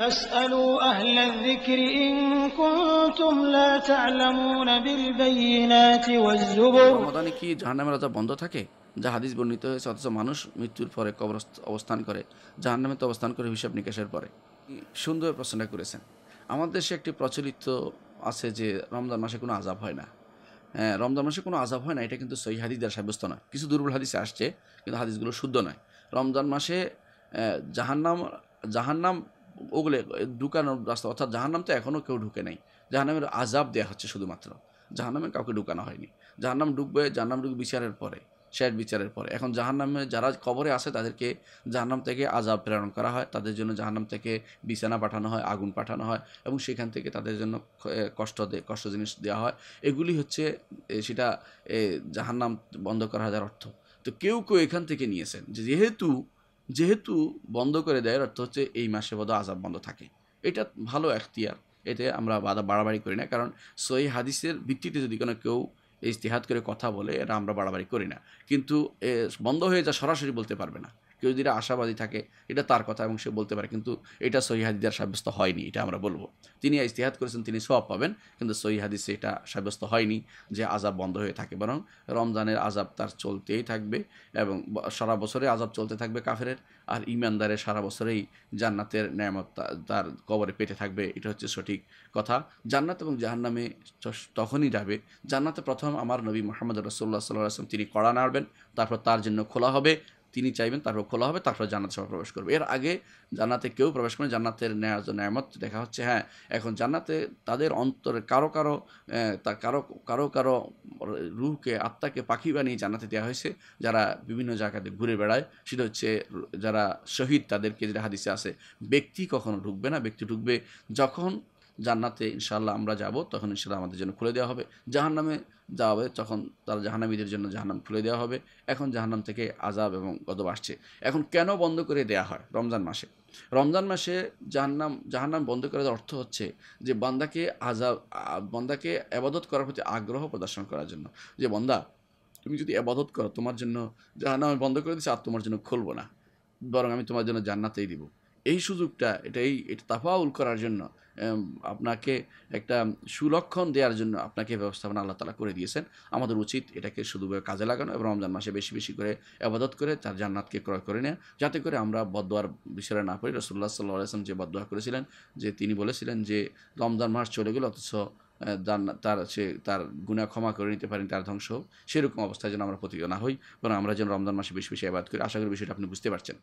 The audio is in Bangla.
কি জাহান্নামের রাজা বন্ধ থাকে যা বর্ণিত হয়েছে অথচ মানুষ মৃত্যুর পরে কবর অবস্থান করে জাহান্নামে তো অবস্থান করে হিসাব নিকাশের পরে সুন্দর প্রশ্নটা করেছেন আমাদের দেশে একটি প্রচলিত আছে যে রমজান মাসে কোনো আজাব হয় না হ্যাঁ রমজান মাসে কোনো আজাব হয় না এটা কিন্তু সহি হাদিস সাব্যস্ত নয় কিছু দুর্বল হাদিসে আসছে কিন্তু হাদিসগুলো শুদ্ধ নয় রমজান মাসে জাহান্নাম জাহান্নাম ওগুলো ঢুকানোর রাস্তা অর্থাৎ জাহান্নাম তো এখনও কেউ ঢুকে নেই জাহান্নামের আজাব দেওয়া হচ্ছে শুধুমাত্র জাহান্নামে কাউকে ঢুকানো হয়নি জাহান্নাম ঢুকবে জাহান্নাম ঢুকবে বিচারের পরে শেষ বিচারের পরে এখন জাহান্নামে যারা কবরে আসে তাদেরকে জাহান্নাম থেকে আজাব প্রেরণ করা হয় তাদের জন্য জাহান্নাম থেকে বিছানা পাঠানো হয় আগুন পাঠানো হয় এবং সেখান থেকে তাদের জন্য কষ্ট কষ্ট জিনিস দেওয়া হয় এগুলি হচ্ছে সেটা জাহান্নাম বন্ধ করা যার অর্থ তো কেউ কেউ এখান থেকে নিয়েছেন যেহেতু যেহেতু বন্ধ করে দেয় অর্থ হচ্ছে এই মাসে বোধ আজাব বন্ধ থাকে এটা ভালো এখতিয়ার এতে আমরা বাদা বাড়াবাড়ি করি না কারণ সই হাদিসের ভিত্তিতে যদি কোনো কেউ ইস্তেহাত করে কথা বলে এটা আমরা বাড়াবাড়ি করি না কিন্তু বন্ধ হয়ে যা সরাসরি বলতে পারবে না কেউ যদি আশাবাদী থাকে এটা তার কথা এবং সে বলতে পারে কিন্তু এটা সহি হাদিদার সাব্যস্ত হয়নি এটা আমরা বলবো তিনি ইস্তেহাত করেছেন তিনি সব পাবেন কিন্তু সহি হাদিসে এটা সাব্যস্ত হয়নি যে আজাব বন্ধ হয়ে থাকে বরং রমজানের আজাব তার চলতেই থাকবে এবং সারা বছরে আজাব চলতে থাকবে কাফেরের আর ইমানদারের সারা বছরেই জান্নাতের ন্যামত তার কবরে পেতে থাকবে এটা হচ্ছে সঠিক কথা জান্নাত এবং জাহান্নামে তখনই যাবে জান্নাতে প্রথম আমার নবী মোহাম্মদ রসোল্লা সাল্লাহ আসলাম তিনি কড়া নাড়বেন তারপর তার জন্য খোলা হবে তিনি চাইবেন তারপর খোলা হবে তারপর জান্নাত সবাই প্রবেশ করবে এর আগে জান্নাতে কেউ প্রবেশ করে জান্নাতের ন্যায় ন্যায়ামত দেখা হচ্ছে হ্যাঁ এখন জান্নাতে তাদের অন্তরে কারো কারো তা কারো কারো কারো রুহকে আত্মাকে পাখি বানিয়ে জান্নাতে দেওয়া হয়েছে যারা বিভিন্ন জায়গাতে ঘুরে বেড়ায় সেটা হচ্ছে যারা শহীদ তাদেরকে যেটা হাদিসে আছে ব্যক্তি কখনো ঢুকবে না ব্যক্তি ঢুকবে যখন জান্নাতে ইনশাআল্লাহ আমরা যাব তখন ইনশাল্লাহ আমাদের জন্য খুলে দেওয়া হবে জাহান নামে যাওয়া হবে তখন তারা জাহানামীদের জন্য জাহান্নাম খুলে দেওয়া হবে এখন জাহান্নাম থেকে আজাব এবং গদব আসছে এখন কেন বন্ধ করে দেয়া হয় রমজান মাসে রমজান মাসে জাহান্নাম জাহান্নাম বন্ধ করে দেওয়ার অর্থ হচ্ছে যে বান্দাকে আজাব বন্দাকে আবাদত করার প্রতি আগ্রহ প্রদর্শন করার জন্য যে বন্দা তুমি যদি আবাদত করো তোমার জন্য জাহান্নাম বন্ধ করে দিচ্ছি আর তোমার জন্য খুলবো না বরং আমি তোমার জন্য জান্নাতেই দিব এই সুযোগটা এটাই এটা তাফাউল করার জন্য আপনাকে একটা সুলক্ষণ দেওয়ার জন্য আপনাকে ব্যবস্থাপনা আল্লাহ তালা করে দিয়েছেন আমাদের উচিত এটাকে শুধু কাজে লাগানো এবং রমজান মাসে বেশি বেশি করে আবাদত করে তার জান্নাতকে ক্রয় করে নেয় যাতে করে আমরা বদোয়ার বিষয়ে না পড়ি রসুল্লাহ সাল্লাহ আসলাম যে বদোয়া করেছিলেন যে তিনি বলেছিলেন যে রমজান মাস চলে গেল অথচ তার সে তার গুণা ক্ষমা করে নিতে পারেন তার ধ্বংস সেরকম অবস্থায় যেন আমরা প্রতিজ্ঞা না হই বরং আমরা যেন রমজান মাসে বেশি বেশি আবাদ করি আশা করি বিষয়টা আপনি বুঝতে পারছেন